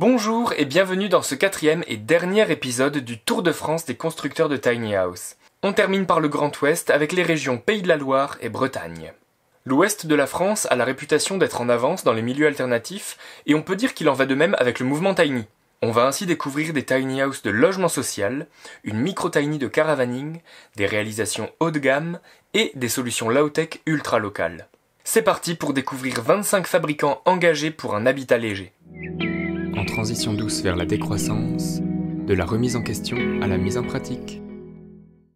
Bonjour et bienvenue dans ce quatrième et dernier épisode du Tour de France des constructeurs de Tiny House. On termine par le Grand Ouest avec les régions Pays de la Loire et Bretagne. L'Ouest de la France a la réputation d'être en avance dans les milieux alternatifs et on peut dire qu'il en va de même avec le mouvement Tiny. On va ainsi découvrir des tiny house de logement social, une micro-tiny de caravaning, des réalisations haut de gamme et des solutions low-tech ultra locales. C'est parti pour découvrir 25 fabricants engagés pour un habitat léger transition douce vers la décroissance, de la remise en question à la mise en pratique.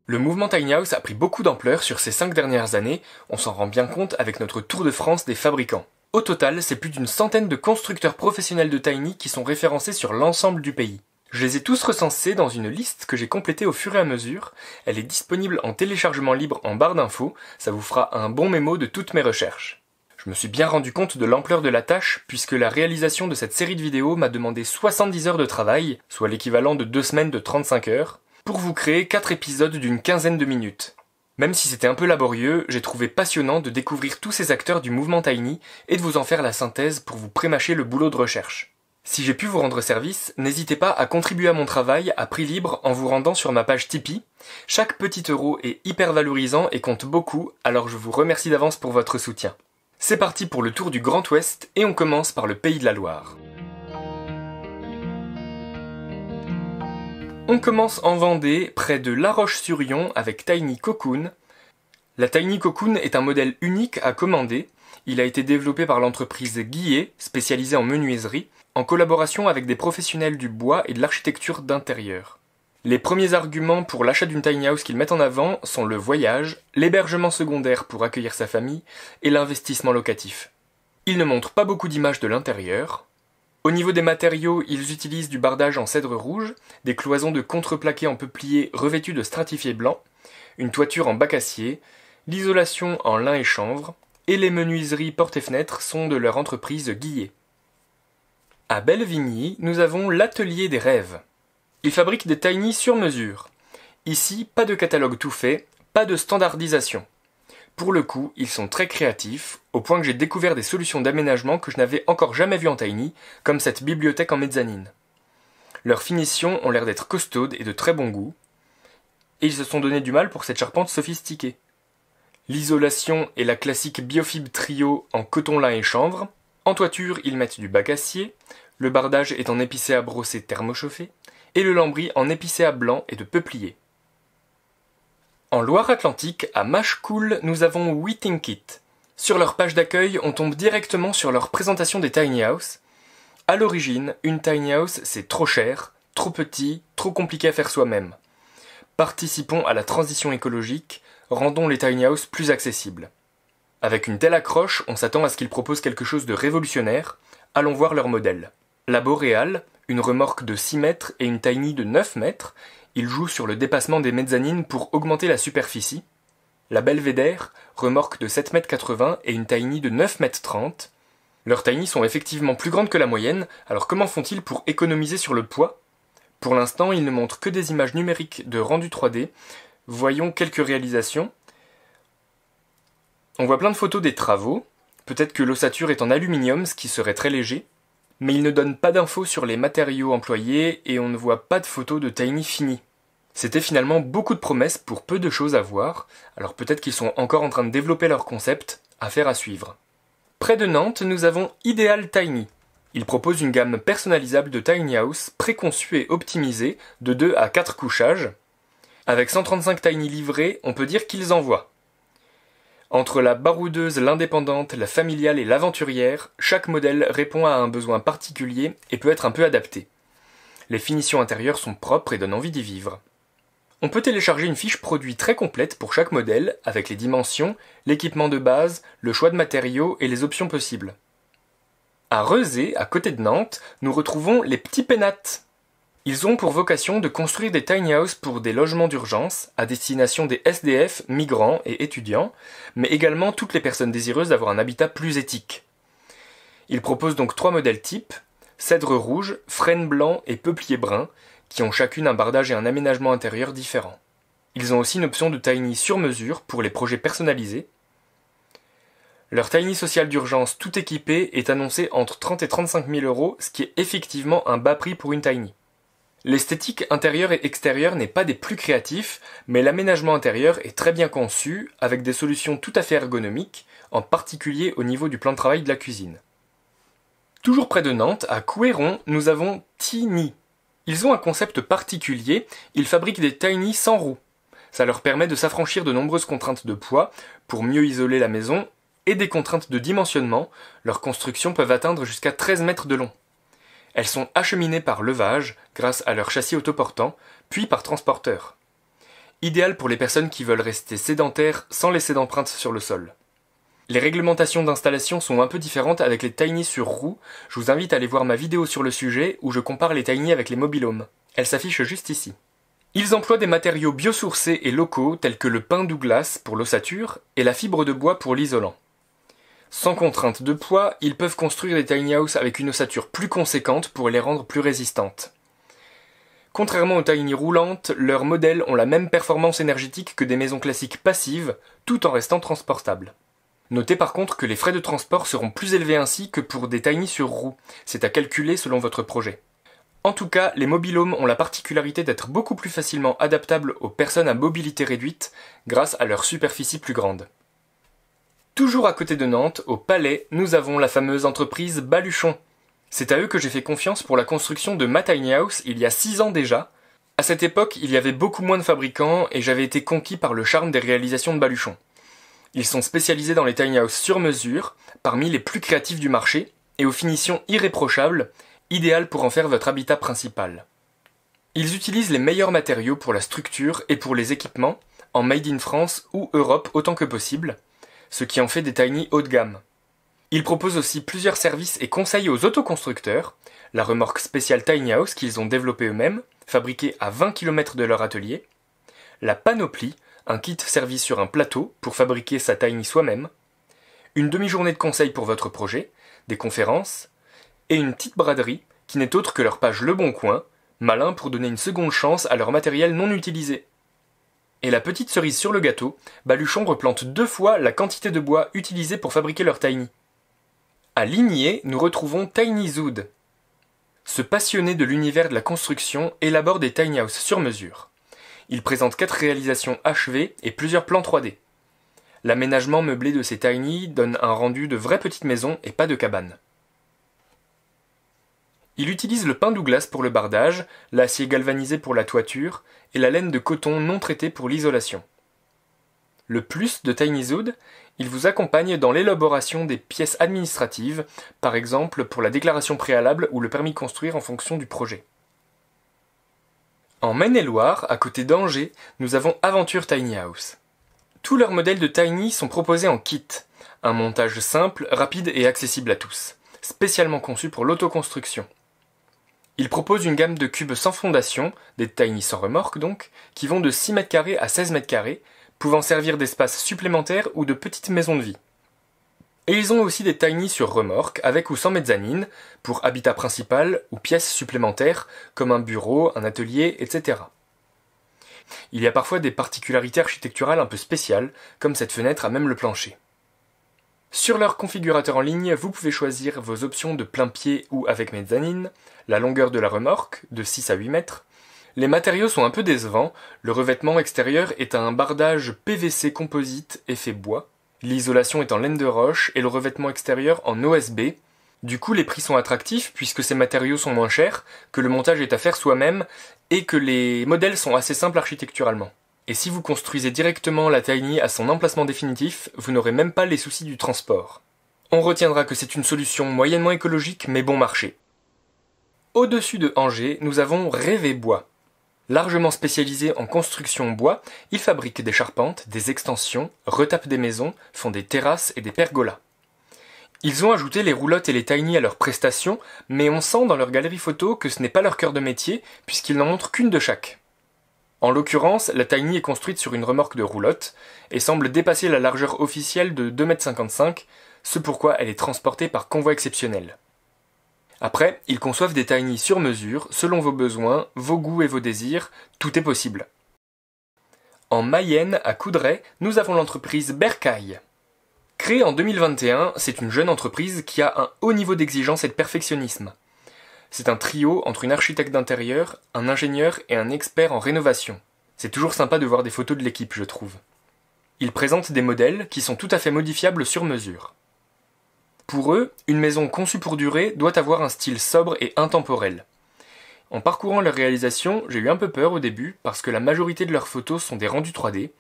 Le mouvement Tiny House a pris beaucoup d'ampleur sur ces cinq dernières années, on s'en rend bien compte avec notre tour de France des fabricants. Au total, c'est plus d'une centaine de constructeurs professionnels de Tiny qui sont référencés sur l'ensemble du pays. Je les ai tous recensés dans une liste que j'ai complétée au fur et à mesure. Elle est disponible en téléchargement libre en barre d'infos, ça vous fera un bon mémo de toutes mes recherches. Je me suis bien rendu compte de l'ampleur de la tâche puisque la réalisation de cette série de vidéos m'a demandé 70 heures de travail, soit l'équivalent de deux semaines de 35 heures, pour vous créer 4 épisodes d'une quinzaine de minutes. Même si c'était un peu laborieux, j'ai trouvé passionnant de découvrir tous ces acteurs du mouvement Tiny et de vous en faire la synthèse pour vous prémâcher le boulot de recherche. Si j'ai pu vous rendre service, n'hésitez pas à contribuer à mon travail à prix libre en vous rendant sur ma page Tipeee. Chaque petit euro est hyper valorisant et compte beaucoup, alors je vous remercie d'avance pour votre soutien. C'est parti pour le tour du Grand Ouest et on commence par le Pays de la Loire. On commence en Vendée, près de La Roche-sur-Yon avec Tiny Cocoon. La Tiny Cocoon est un modèle unique à commander. Il a été développé par l'entreprise Guillet, spécialisée en menuiserie, en collaboration avec des professionnels du bois et de l'architecture d'intérieur. Les premiers arguments pour l'achat d'une tiny house qu'ils mettent en avant sont le voyage, l'hébergement secondaire pour accueillir sa famille et l'investissement locatif. Ils ne montrent pas beaucoup d'images de l'intérieur. Au niveau des matériaux, ils utilisent du bardage en cèdre rouge, des cloisons de contreplaqué en peuplier revêtues de stratifié blanc, une toiture en bac acier, l'isolation en lin et chanvre, et les menuiseries portes et fenêtres sont de leur entreprise Guillet. À Bellevigny, nous avons l'Atelier des rêves. Ils fabriquent des tiny sur mesure. Ici, pas de catalogue tout fait, pas de standardisation. Pour le coup, ils sont très créatifs, au point que j'ai découvert des solutions d'aménagement que je n'avais encore jamais vues en tiny, comme cette bibliothèque en mezzanine. Leurs finitions ont l'air d'être costaudes et de très bon goût, et ils se sont donné du mal pour cette charpente sophistiquée. L'isolation est la classique biofib trio en coton lin et chanvre. En toiture, ils mettent du bac acier. Le bardage est en épicé à brosser thermochauffé et le lambris en épicéa blanc et de peuplier. En Loire-Atlantique, à Machecoul, nous avons Kit. Sur leur page d'accueil, on tombe directement sur leur présentation des tiny house. À l'origine, une tiny house, c'est trop cher, trop petit, trop compliqué à faire soi-même. Participons à la transition écologique, rendons les tiny house plus accessibles. Avec une telle accroche, on s'attend à ce qu'ils proposent quelque chose de révolutionnaire. Allons voir leur modèle. La Boréale, une remorque de 6 mètres et une tiny de 9 mètres, Ils jouent sur le dépassement des mezzanines pour augmenter la superficie, la Belvédère, remorque de 7,80 vingts et une tiny de 9,30 m. Leurs tiny sont effectivement plus grandes que la moyenne, alors comment font-ils pour économiser sur le poids Pour l'instant, ils ne montrent que des images numériques de rendu 3D. Voyons quelques réalisations. On voit plein de photos des travaux. Peut-être que l'ossature est en aluminium, ce qui serait très léger mais ils ne donnent pas d'infos sur les matériaux employés et on ne voit pas de photos de Tiny fini. C'était finalement beaucoup de promesses pour peu de choses à voir, alors peut-être qu'ils sont encore en train de développer leur concept, affaire à suivre. Près de Nantes, nous avons Ideal Tiny. Il propose une gamme personnalisable de tiny house préconçue et optimisée de 2 à 4 couchages. Avec 135 tiny livrés, on peut dire qu'ils envoient. Entre la baroudeuse, l'indépendante, la familiale et l'aventurière, chaque modèle répond à un besoin particulier et peut être un peu adapté. Les finitions intérieures sont propres et donnent envie d'y vivre. On peut télécharger une fiche produit très complète pour chaque modèle, avec les dimensions, l'équipement de base, le choix de matériaux et les options possibles. À Reusé, à côté de Nantes, nous retrouvons les petits pénates. Ils ont pour vocation de construire des tiny houses pour des logements d'urgence à destination des SDF, migrants et étudiants, mais également toutes les personnes désireuses d'avoir un habitat plus éthique. Ils proposent donc trois modèles types cèdre rouge, frêne blanc et peuplier brun, qui ont chacune un bardage et un aménagement intérieur différents. Ils ont aussi une option de tiny sur mesure pour les projets personnalisés. Leur tiny social d'urgence tout équipé est annoncé entre 30 et 35 000 euros, ce qui est effectivement un bas prix pour une tiny. L'esthétique intérieure et extérieure n'est pas des plus créatifs, mais l'aménagement intérieur est très bien conçu, avec des solutions tout à fait ergonomiques, en particulier au niveau du plan de travail de la cuisine. Toujours près de Nantes, à Couéron, nous avons Tiny. Ils ont un concept particulier, ils fabriquent des tiny sans roues. Ça leur permet de s'affranchir de nombreuses contraintes de poids, pour mieux isoler la maison, et des contraintes de dimensionnement, leurs constructions peuvent atteindre jusqu'à 13 mètres de long. Elles sont acheminées par levage, grâce à leur châssis autoportant, puis par transporteur. Idéal pour les personnes qui veulent rester sédentaires sans laisser d'empreintes sur le sol. Les réglementations d'installation sont un peu différentes avec les tiny sur roues. Je vous invite à aller voir ma vidéo sur le sujet où je compare les tiny avec les mobilhomes. Elle s'affiche juste ici. Ils emploient des matériaux biosourcés et locaux tels que le pain Douglas pour l'ossature et la fibre de bois pour l'isolant. Sans contrainte de poids, ils peuvent construire des tiny houses avec une ossature plus conséquente pour les rendre plus résistantes. Contrairement aux tiny roulantes, leurs modèles ont la même performance énergétique que des maisons classiques passives, tout en restant transportables. Notez par contre que les frais de transport seront plus élevés ainsi que pour des tiny sur roues, c'est à calculer selon votre projet. En tout cas, les mobilhomes ont la particularité d'être beaucoup plus facilement adaptables aux personnes à mobilité réduite grâce à leur superficie plus grande. Toujours à côté de Nantes, au Palais, nous avons la fameuse entreprise Baluchon. C'est à eux que j'ai fait confiance pour la construction de ma tiny house il y a 6 ans déjà. À cette époque, il y avait beaucoup moins de fabricants et j'avais été conquis par le charme des réalisations de Baluchon. Ils sont spécialisés dans les tiny houses sur mesure, parmi les plus créatifs du marché, et aux finitions irréprochables, idéales pour en faire votre habitat principal. Ils utilisent les meilleurs matériaux pour la structure et pour les équipements, en made in France ou Europe autant que possible, ce qui en fait des Tiny haut de gamme. Ils proposent aussi plusieurs services et conseils aux autoconstructeurs, la remorque spéciale Tiny House qu'ils ont développée eux-mêmes, fabriquée à 20 km de leur atelier, la panoplie, un kit servi sur un plateau pour fabriquer sa tiny soi-même, une demi-journée de conseils pour votre projet, des conférences, et une petite braderie qui n'est autre que leur page Le Bon Coin, malin pour donner une seconde chance à leur matériel non utilisé. Et la petite cerise sur le gâteau, Baluchon replante deux fois la quantité de bois utilisée pour fabriquer leur tiny. À Ligné, nous retrouvons Tiny Zood. Ce passionné de l'univers de la construction élabore des tiny houses sur mesure. Il présente quatre réalisations achevées et plusieurs plans 3D. L'aménagement meublé de ces tiny donne un rendu de vraie petite maison et pas de cabane. Il utilise le pin Douglas pour le bardage, l'acier galvanisé pour la toiture et la laine de coton non traitée pour l'isolation. Le plus de Tiny Zood, il vous accompagne dans l'élaboration des pièces administratives, par exemple pour la déclaration préalable ou le permis de construire en fonction du projet. En Maine-et-Loire, à côté d'Angers, nous avons Aventure Tiny House. Tous leurs modèles de Tiny sont proposés en kit, un montage simple, rapide et accessible à tous, spécialement conçu pour l'autoconstruction. Ils propose une gamme de cubes sans fondation, des tiny sans remorque donc, qui vont de 6 mètres carrés à 16 mètres carrés, pouvant servir d'espace supplémentaire ou de petite maison de vie. Et ils ont aussi des tiny sur remorque, avec ou sans mezzanine, pour habitat principal ou pièces supplémentaires, comme un bureau, un atelier, etc. Il y a parfois des particularités architecturales un peu spéciales, comme cette fenêtre à même le plancher. Sur leur configurateur en ligne, vous pouvez choisir vos options de plein pied ou avec mezzanine, la longueur de la remorque, de 6 à 8 mètres. Les matériaux sont un peu décevants, le revêtement extérieur est un bardage PVC composite effet bois, l'isolation est en laine de roche et le revêtement extérieur en OSB. Du coup, les prix sont attractifs puisque ces matériaux sont moins chers, que le montage est à faire soi-même et que les modèles sont assez simples architecturalement. Et si vous construisez directement la Tiny à son emplacement définitif, vous n'aurez même pas les soucis du transport. On retiendra que c'est une solution moyennement écologique mais bon marché. Au-dessus de Angers, nous avons Rêvé Bois. Largement spécialisé en construction bois, ils fabriquent des charpentes, des extensions, retapent des maisons, font des terrasses et des pergolas. Ils ont ajouté les roulottes et les tiny à leurs prestations, mais on sent dans leur galerie photo que ce n'est pas leur cœur de métier, puisqu'ils n'en montrent qu'une de chaque. En l'occurrence, la Tiny est construite sur une remorque de roulotte et semble dépasser la largeur officielle de 2,55 m, ce pourquoi elle est transportée par convoi exceptionnel. Après, ils conçoivent des Tiny sur mesure, selon vos besoins, vos goûts et vos désirs, tout est possible. En Mayenne, à Coudray, nous avons l'entreprise Bercaille. Créée en 2021, c'est une jeune entreprise qui a un haut niveau d'exigence et de perfectionnisme. C'est un trio entre une architecte d'intérieur, un ingénieur et un expert en rénovation. C'est toujours sympa de voir des photos de l'équipe, je trouve. Ils présentent des modèles qui sont tout à fait modifiables sur mesure. Pour eux, une maison conçue pour durer doit avoir un style sobre et intemporel. En parcourant leur réalisation, j'ai eu un peu peur au début parce que la majorité de leurs photos sont des rendus 3D,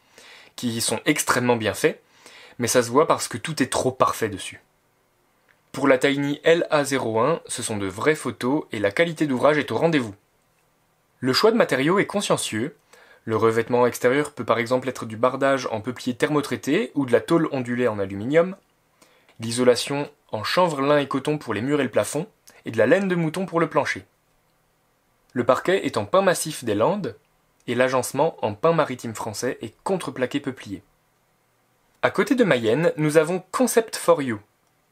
qui sont extrêmement bien faits, mais ça se voit parce que tout est trop parfait dessus. Pour la Tiny LA01, ce sont de vraies photos et la qualité d'ouvrage est au rendez-vous. Le choix de matériaux est consciencieux. Le revêtement extérieur peut par exemple être du bardage en peuplier thermotraité ou de la tôle ondulée en aluminium, l'isolation en chanvre, lin et coton pour les murs et le plafond, et de la laine de mouton pour le plancher. Le parquet est en pain massif des Landes, et l'agencement en pain maritime français et contreplaqué peuplier. À côté de Mayenne, nous avons Concept for You,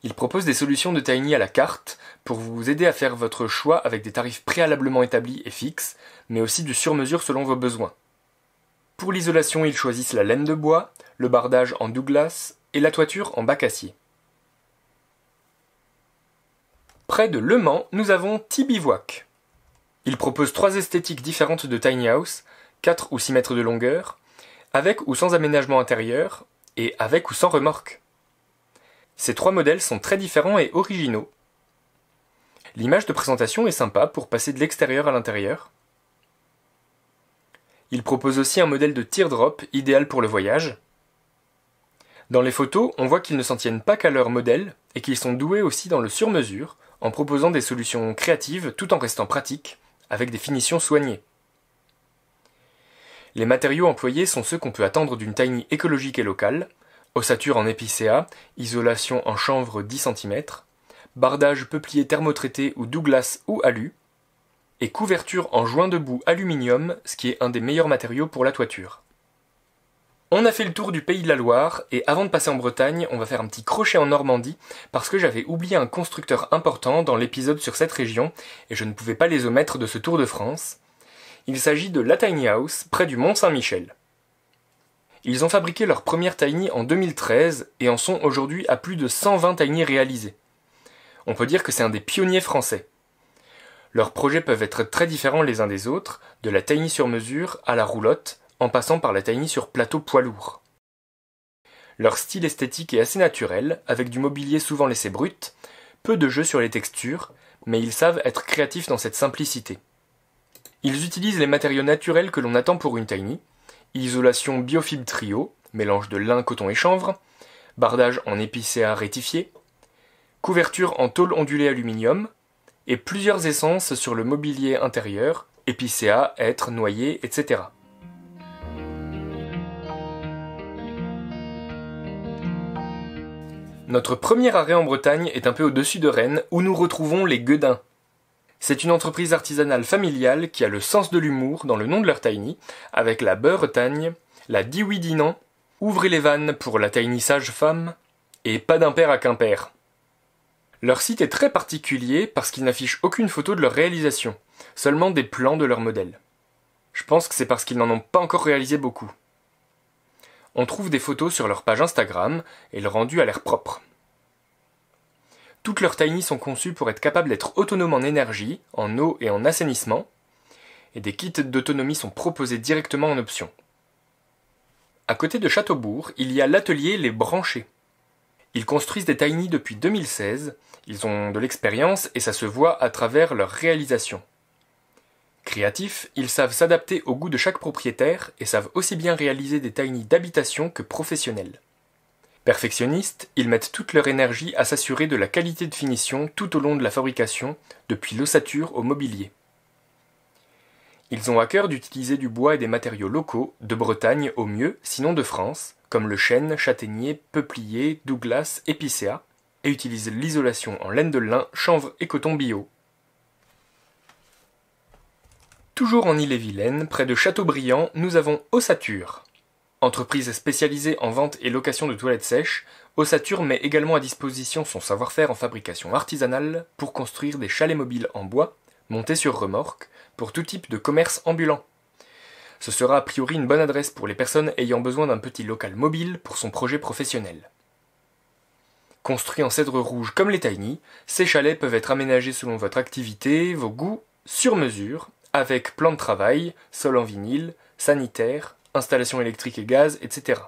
il propose des solutions de Tiny à la carte pour vous aider à faire votre choix avec des tarifs préalablement établis et fixes, mais aussi du sur-mesure selon vos besoins. Pour l'isolation, ils choisissent la laine de bois, le bardage en Douglas et la toiture en bac acier. Près de Le Mans, nous avons Bivouac. Il propose trois esthétiques différentes de Tiny House, 4 ou 6 mètres de longueur, avec ou sans aménagement intérieur, et avec ou sans remorque. Ces trois modèles sont très différents et originaux. L'image de présentation est sympa pour passer de l'extérieur à l'intérieur. Il propose aussi un modèle de teardrop idéal pour le voyage. Dans les photos, on voit qu'ils ne s'en tiennent pas qu'à leur modèle et qu'ils sont doués aussi dans le sur-mesure en proposant des solutions créatives tout en restant pratiques avec des finitions soignées. Les matériaux employés sont ceux qu'on peut attendre d'une tiny écologique et locale, Ossature en épicéa, isolation en chanvre 10 cm, bardage peuplier thermotraité ou Douglas ou alu, et couverture en joint de boue aluminium, ce qui est un des meilleurs matériaux pour la toiture. On a fait le tour du pays de la Loire, et avant de passer en Bretagne, on va faire un petit crochet en Normandie, parce que j'avais oublié un constructeur important dans l'épisode sur cette région, et je ne pouvais pas les omettre de ce tour de France. Il s'agit de La Tiny House, près du Mont Saint-Michel. Ils ont fabriqué leur première Tiny en 2013 et en sont aujourd'hui à plus de 120 Tiny réalisés. On peut dire que c'est un des pionniers français. Leurs projets peuvent être très différents les uns des autres, de la Tiny sur mesure à la roulotte, en passant par la Tiny sur plateau poids lourd. Leur style esthétique est assez naturel, avec du mobilier souvent laissé brut, peu de jeu sur les textures, mais ils savent être créatifs dans cette simplicité. Ils utilisent les matériaux naturels que l'on attend pour une tiny, isolation biofib trio, mélange de lin, coton et chanvre, bardage en épicéa rétifié, couverture en tôle ondulée aluminium, et plusieurs essences sur le mobilier intérieur, épicéa, hêtre, noyer, etc. Notre premier arrêt en Bretagne est un peu au-dessus de Rennes, où nous retrouvons les Guedins, c'est une entreprise artisanale familiale qui a le sens de l'humour dans le nom de leur tiny, avec la Beurretagne, la non, Ouvrez les vannes pour la tiny sage-femme, et pas père à Quimper. Leur site est très particulier parce qu'ils n'affichent aucune photo de leur réalisation, seulement des plans de leur modèle. Je pense que c'est parce qu'ils n'en ont pas encore réalisé beaucoup. On trouve des photos sur leur page Instagram et le rendu a l'air propre. Toutes leurs tiny sont conçues pour être capables d'être autonomes en énergie, en eau et en assainissement, et des kits d'autonomie sont proposés directement en option. À côté de Châteaubourg, il y a l'atelier Les Branchés. Ils construisent des tiny depuis 2016, ils ont de l'expérience et ça se voit à travers leur réalisation. Créatifs, ils savent s'adapter au goût de chaque propriétaire et savent aussi bien réaliser des tiny d'habitation que professionnels. Perfectionnistes, ils mettent toute leur énergie à s'assurer de la qualité de finition tout au long de la fabrication, depuis l'ossature au mobilier. Ils ont à cœur d'utiliser du bois et des matériaux locaux, de Bretagne au mieux, sinon de France, comme le chêne, châtaignier, peuplier, douglas, épicéa, et utilisent l'isolation en laine de lin, chanvre et coton bio. Toujours en Ille-et-Vilaine, près de Châteaubriand, nous avons Ossature. Entreprise spécialisée en vente et location de toilettes sèches, Ossature met également à disposition son savoir-faire en fabrication artisanale pour construire des chalets mobiles en bois, montés sur remorque, pour tout type de commerce ambulant. Ce sera a priori une bonne adresse pour les personnes ayant besoin d'un petit local mobile pour son projet professionnel. Construits en cèdre rouge comme les tiny, ces chalets peuvent être aménagés selon votre activité, vos goûts, sur mesure, avec plan de travail, sol en vinyle, sanitaire, installations électriques et gaz, etc.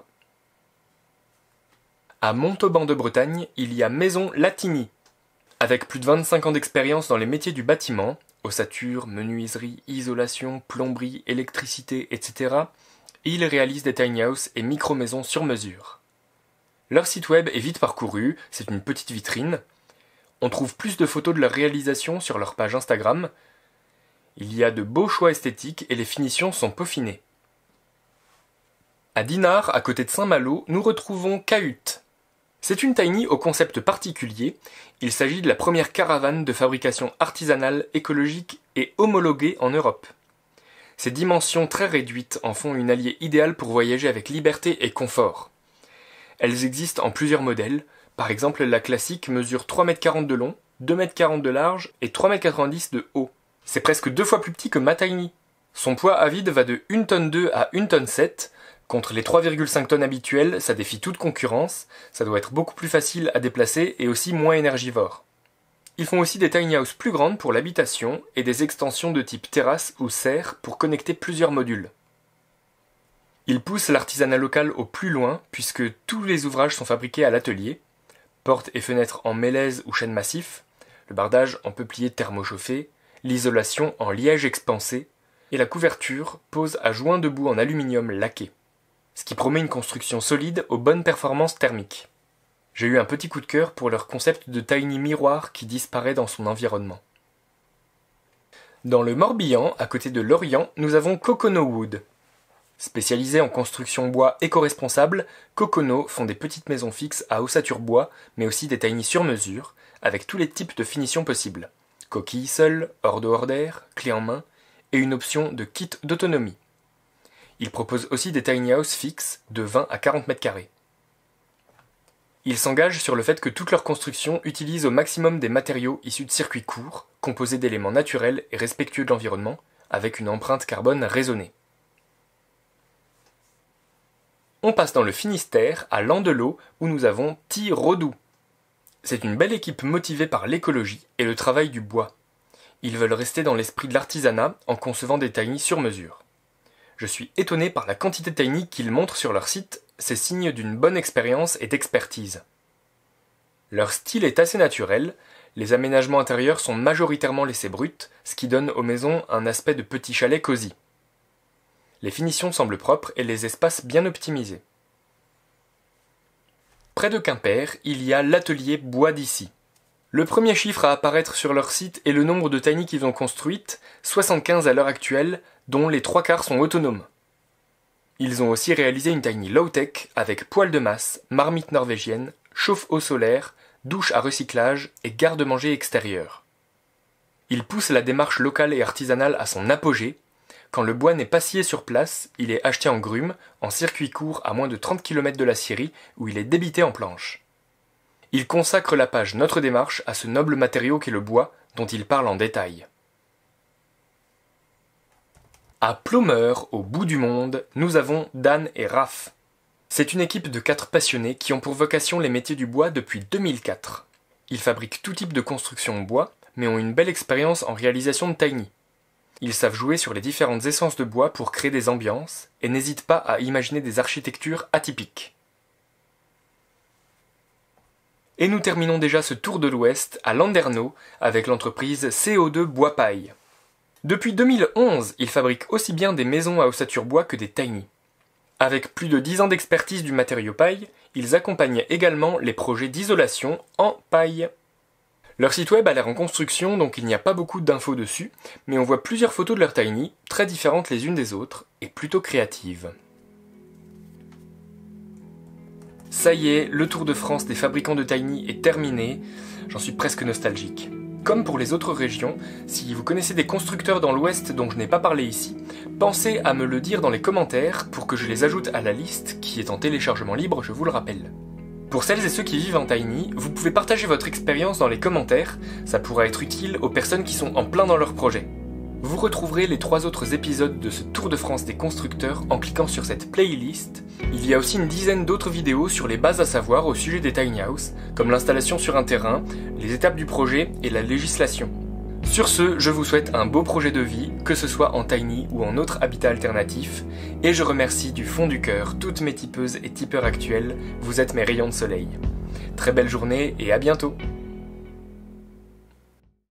À Montauban de Bretagne, il y a Maison Latini. Avec plus de 25 ans d'expérience dans les métiers du bâtiment, ossature, menuiserie, isolation, plomberie, électricité, etc., ils réalisent des tiny houses et micro-maisons sur mesure. Leur site web est vite parcouru, c'est une petite vitrine. On trouve plus de photos de leur réalisation sur leur page Instagram. Il y a de beaux choix esthétiques et les finitions sont peaufinées. À Dinard, à côté de Saint-Malo, nous retrouvons Cahut. C'est une tiny au concept particulier. Il s'agit de la première caravane de fabrication artisanale, écologique et homologuée en Europe. Ses dimensions très réduites en font une alliée idéale pour voyager avec liberté et confort. Elles existent en plusieurs modèles. Par exemple, la classique mesure 3,40 m de long, 2,40 m de large et 3,90 m de haut. C'est presque deux fois plus petit que ma Tiny. Son poids à vide va de 1 tonne 2 à 1 tonne 7 Contre les 3,5 tonnes habituelles, ça défie toute concurrence, ça doit être beaucoup plus facile à déplacer et aussi moins énergivore. Ils font aussi des tiny houses plus grandes pour l'habitation et des extensions de type terrasse ou serre pour connecter plusieurs modules. Ils poussent l'artisanat local au plus loin puisque tous les ouvrages sont fabriqués à l'atelier, portes et fenêtres en mélèze ou chêne massif, le bardage en peuplier thermochauffé, l'isolation en liège expansé et la couverture pose à joint debout en aluminium laqué ce qui promet une construction solide aux bonnes performances thermiques. J'ai eu un petit coup de cœur pour leur concept de tiny miroir qui disparaît dans son environnement. Dans le Morbihan, à côté de Lorient, nous avons Cocono Wood. Spécialisé en construction bois éco-responsable, Cocono font des petites maisons fixes à ossature bois, mais aussi des tiny sur mesure, avec tous les types de finitions possibles. Coquille seule, hors hors d'air, clé en main, et une option de kit d'autonomie. Ils propose aussi des tiny houses fixes de 20 à 40 mètres carrés. Ils s'engagent sur le fait que toutes leurs constructions utilisent au maximum des matériaux issus de circuits courts, composés d'éléments naturels et respectueux de l'environnement, avec une empreinte carbone raisonnée. On passe dans le Finistère, à Landelot, où nous avons Tirodou. C'est une belle équipe motivée par l'écologie et le travail du bois. Ils veulent rester dans l'esprit de l'artisanat en concevant des tiny sur mesure. Je suis étonné par la quantité technique qu'ils montrent sur leur site, c'est signe d'une bonne expérience et d'expertise. Leur style est assez naturel, les aménagements intérieurs sont majoritairement laissés bruts, ce qui donne aux maisons un aspect de petit chalet cosy. Les finitions semblent propres et les espaces bien optimisés. Près de Quimper, il y a l'atelier Bois d'Issy. Le premier chiffre à apparaître sur leur site est le nombre de tiny qu'ils ont construites, 75 à l'heure actuelle, dont les trois quarts sont autonomes. Ils ont aussi réalisé une tiny low-tech avec poêle de masse, marmite norvégienne, chauffe-eau solaire, douche à recyclage et garde-manger extérieur. Ils poussent la démarche locale et artisanale à son apogée. Quand le bois n'est pas scié sur place, il est acheté en grume, en circuit court à moins de 30 km de la scierie, où il est débité en planches il consacre la page Notre démarche à ce noble matériau qu'est le bois, dont il parle en détail. À Plumeur, au bout du monde, nous avons Dan et Raph. C'est une équipe de quatre passionnés qui ont pour vocation les métiers du bois depuis 2004. Ils fabriquent tout type de construction en bois, mais ont une belle expérience en réalisation de tiny. Ils savent jouer sur les différentes essences de bois pour créer des ambiances et n'hésitent pas à imaginer des architectures atypiques. Et nous terminons déjà ce tour de l'Ouest à Landerneau avec l'entreprise CO2 Bois Paille. Depuis 2011, ils fabriquent aussi bien des maisons à ossature bois que des tiny. Avec plus de 10 ans d'expertise du matériau paille, ils accompagnent également les projets d'isolation en paille. Leur site web a l'air en construction donc il n'y a pas beaucoup d'infos dessus, mais on voit plusieurs photos de leurs tiny, très différentes les unes des autres et plutôt créatives. Ça y est, le Tour de France des fabricants de Tiny est terminé. J'en suis presque nostalgique. Comme pour les autres régions, si vous connaissez des constructeurs dans l'Ouest dont je n'ai pas parlé ici, pensez à me le dire dans les commentaires pour que je les ajoute à la liste qui est en téléchargement libre, je vous le rappelle. Pour celles et ceux qui vivent en Tiny, vous pouvez partager votre expérience dans les commentaires, ça pourra être utile aux personnes qui sont en plein dans leur projet. Vous retrouverez les trois autres épisodes de ce Tour de France des constructeurs en cliquant sur cette playlist. Il y a aussi une dizaine d'autres vidéos sur les bases à savoir au sujet des tiny house, comme l'installation sur un terrain, les étapes du projet et la législation. Sur ce, je vous souhaite un beau projet de vie, que ce soit en tiny ou en autre habitat alternatif, et je remercie du fond du cœur toutes mes tipeuses et tipeurs actuels, vous êtes mes rayons de soleil. Très belle journée et à bientôt